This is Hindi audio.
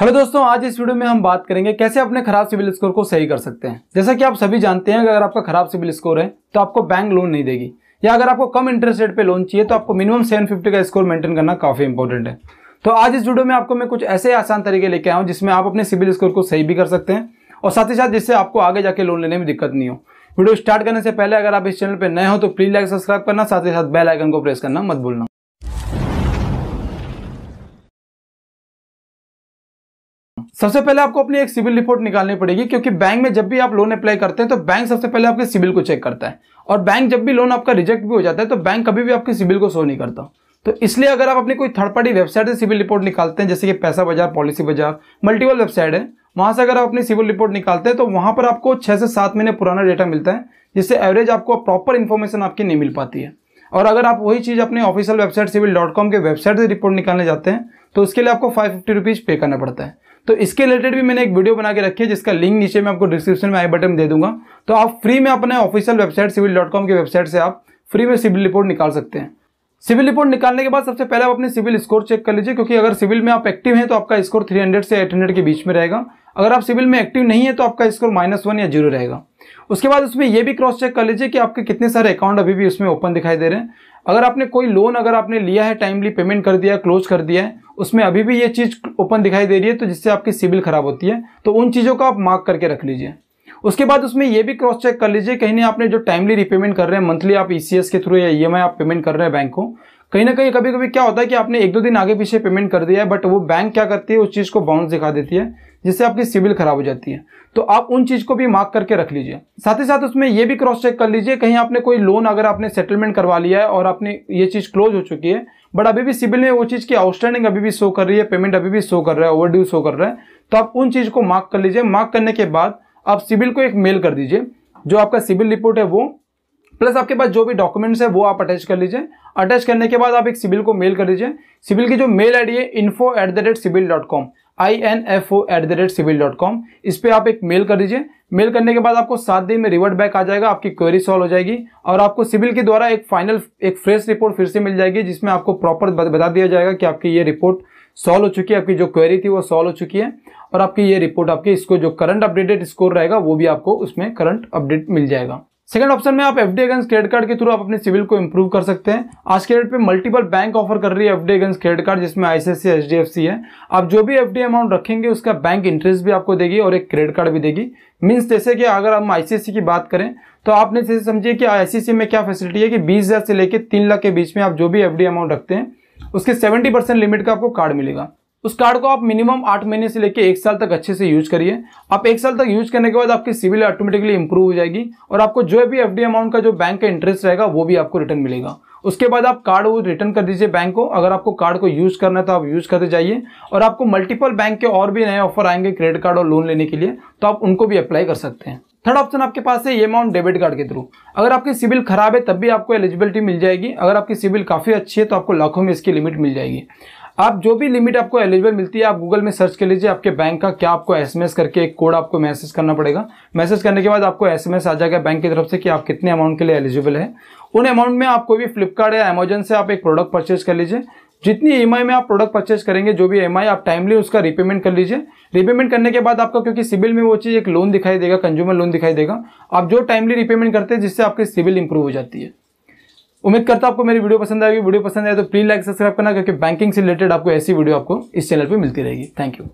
हेलो दोस्तों आज इस वीडियो में हम बात करेंगे कैसे अपने खराब सिविल स्कोर को सही कर सकते हैं जैसा कि आप सभी जानते हैं अगर आपका खराब सिविल स्कोर है तो आपको बैंक लोन नहीं देगी या अगर आपको कम इंटरेस्ट रेट पे लोन चाहिए तो आपको मिनिमम 750 का स्कोर मेंटेन करना काफ़ी इंपॉर्टेंट है तो आज इस वीडियो में आपको मैं कुछ ऐसे आसान तरीके लेके आऊँ जिसमें आप अपने सिविल स्कोर को सही भी कर सकते हैं और साथ ही साथ जिससे आपको आगे जाके लोन लेने में दिक्कत नहीं हो वीडियो स्टार्ट करने से पहले अगर आप इस चैनल पर नए हो तो प्लीज लाइक सब्सक्राइब करना साथ ही साथ बेल आइकन को प्रेस करना मत भूलना सबसे पहले आपको अपनी एक सिविल रिपोर्ट निकालनी पड़ेगी क्योंकि बैंक में जब भी आप लोन अप्लाई करते हैं तो बैंक सबसे पहले आपके सिविल को चेक करता है और बैंक जब भी लोन आपका रिजेक्ट भी हो जाता है तो बैंक कभी भी आपके सिविल को शो नहीं करता तो इसलिए अगर आप अपनी कोई थर्ड पार्टी वेबसाइट से सिविल रिपोर्ट निकालते हैं जैसे कि पैसा बाजार पॉलिसी बाजार मल्टीपल वेबसाइट है वहाँ से अगर आप अपनी सिविल रिपोर्ट निकालते हैं तो वहाँ पर आपको छः से सात महीने पुराना डेटा मिलता है जिससे एवरेज आपको प्रॉपर इन्फॉर्मेशन आपकी नहीं मिल पाती है और अगर आप वही चीज़ अपने official website CIBIL dot com के वेबसाइट से रिपोर्ट निकालने जाते हैं तो उसके लिए आपको फाइव फिफ्टी रुपीज़ पे करना पड़ता है तो इसके रिलेटेड भी मैंने एक वीडियो बना के रखी है जिसका लिंक नीचे मैं आपको डिस्क्रिप्शन में आई बटन दे दूंगा तो आप फ्री में अपने official website CIBIL dot com की वेबसाइट से आप फ्री में सिविल रिपोर्ट निकाल सकते हैं सिविल रिपोर्ट निकालने के बाद सबसे पहले आप अपने सिविल स्कोर चेक कर लीजिए क्योंकि अगर सिविल में आप एक्टिव हैं तो आपका स्कोर 300 से 800 के बीच में रहेगा अगर आप सिविल में एक्टिव नहीं है तो आपका स्कोर माइनस वन या जीरो रहेगा उसके बाद उसमें यह भी क्रॉस चेक कर लीजिए कि आपके कितने सारे अकाउंट अभी भी उसमें ओपन दिखाई दे रहे हैं अगर आपने कोई लोन अगर आपने लिया है टाइमली पेमेंट कर दिया क्लोज कर दिया है उसमें अभी भी ये चीज़ ओपन दिखाई दे रही है तो जिससे आपकी सिबिल खराब होती है तो उन चीज़ों को आप मार्क करके रख लीजिए उसके बाद उसमें ये भी क्रॉस चेक कर लीजिए कहीं ना आपने जो टाइमली रिपेमेंट कर रहे हैं मंथली आप ई e के थ्रू या ई e आप पेमेंट कर रहे हैं बैंक को कहीं ना कहीं कभी कभी क्या होता है कि आपने एक दो दिन आगे पीछे पेमेंट कर दिया है बट वो बैंक क्या करती है उस चीज़ को बाउंस दिखा देती है जिससे आपकी सिविल खराब हो जाती है तो आप उन चीज़ को भी मार्क करके रख लीजिए साथ ही साथ उसमें ये भी क्रॉस चेक कर लीजिए कहीं आपने कोई लोन अगर आपने सेटलमेंट करवा लिया है और आपने ये चीज़ क्लोज हो चुकी है बट अभी भी सिविल में वो चीज़ की आउटस्टैंडिंग अभी भी शो कर रही है पेमेंट अभी भी शो कर रहा है ओवर शो कर रहा है तो आप उन चीज़ को मार्क कर लीजिए मार्क करने के बाद आप सिविल को एक मेल कर दीजिए जो आपका सिविल रिपोर्ट है वो प्लस आपके पास जो भी डॉक्यूमेंट्स है वो आप अटैच कर लीजिए अटैच करने के बाद आप एक सिविल को मेल कर दीजिए सिविल की जो मेल आई डी है info at the rate CIBIL dot com I N F O at the rate CIBIL dot com इस पर आप एक मेल कर दीजिए मेल करने के बाद आपको सात दिन में रिवर्ट बैक आ जाएगा आपकी क्वेरी सॉल्व हो जाएगी और आपको सिविल के द्वारा एक फाइनल एक फ्रेश रिपोर्ट फिर से मिल जाएगी जिसमें आपको प्रॉपर बता दिया जाएगा कि आपकी ये रिपोर्ट सॉल्व हो चुकी है आपकी जो क्वेरी थी वो सॉल्व हो चुकी है और आपकी ये रिपोर्ट आपकी इसको जो करंट अपडेटेड स्कोर रहेगा वो भी आपको उसमें करंट अपडेट मिल जाएगा सेकंड ऑप्शन में आप F D against credit card के थ्रू आप अपने सिविल को इम्प्रूव कर सकते हैं आज के डेट पे मल्टीपल बैंक ऑफर कर रही है F D against credit card जिसमें ICICI H D F C है आप जो भी एफ डी अमाउंट रखेंगे उसका बैंक इंटरेस्ट भी आपको देगी और एक क्रेडिट कार्ड भी देगी मीन्स जैसे कि अगर हम आईसीआईसी की बात करें तो आपने जैसे समझिए कि आईसीआईसी में क्या फैसिलिटी है कि बीस हज़ार से लेकर तीन लाख के बीच में आप जो भी एफ अमाउंट रखते हैं उसके सेवेंटी परसेंट लिमिट का आपको कार्ड मिलेगा उस कार्ड को आप मिनिमम आठ महीने से लेकर एक साल तक अच्छे से यूज करिए आप एक साल तक यूज करने के बाद आपकी सिविल ऑटोमेटिकली इंप्रूव हो जाएगी और आपको जो भी एफ अमाउंट का जो बैंक का इंटरेस्ट रहेगा वो भी आपको रिटर्न मिलेगा उसके बाद आप कार्ड वो रिटर्न कर दीजिए बैंक को अगर आपको कार्ड को यूज़ करना है तो आप यूज़ करते जाइए और आपको मल्टीपल बैंक के और भी नए ऑफर आएंगे क्रेडिट कार्ड और लोन लेने के लिए तो आप उनको भी अप्लाई कर सकते हैं थर्ड ऑप्शन आपके पास है ये अमाउंट डेबिट कार्ड के थ्रू अगर आपकी सिविल खराब है तब भी आपको एलिजिबिलिटी मिल जाएगी अगर आपकी सिविल काफ़ी अच्छी है तो आपको लाखों में इसकी लिमिट मिल जाएगी आप जो भी लिमिट आपको एलिजिबल मिलती है आप गूगल में सर्च कर लीजिए आपके बैंक का क्या आपको एसएमएस करके एक कोड आपको मैसेज करना पड़ेगा मैसेज करने के बाद आपको एसएमएस आ जाएगा बैंक की तरफ से कि आप कितने अमाउंट के लिए एलिजिबल है उन अमाउंट में आप कोई भी फ्लिपकार्ट या अमेजन से आप एक प्रोडक्ट परचेज कर लीजिए जितनी एम e में आप प्रोडक्ट परचेज करेंगे जो भी एम e आप टाइमली उसका रिपेमेंट कर लीजिए रिपेमेंट करने के बाद आपका क्योंकि सिविल में वो चीज़ एक लोन दिखाई देगा कंज्यूमर लोन दिखाई देगा आप जो टाइमली रिपेमेंट करते हैं जिससे आपकी सिविल इंप्रूव हो जाती है उम्मीद करता हूं आपको मेरी वीडियो पसंद आएगी वीडियो पसंद आए तो प्लीज लाइक सब्सक्राइब करना क्योंकि बैंकिंग से रिलेटेड आपको ऐसी वीडियो आपको इस चैनल पर मिलती रहेगी थैंक यू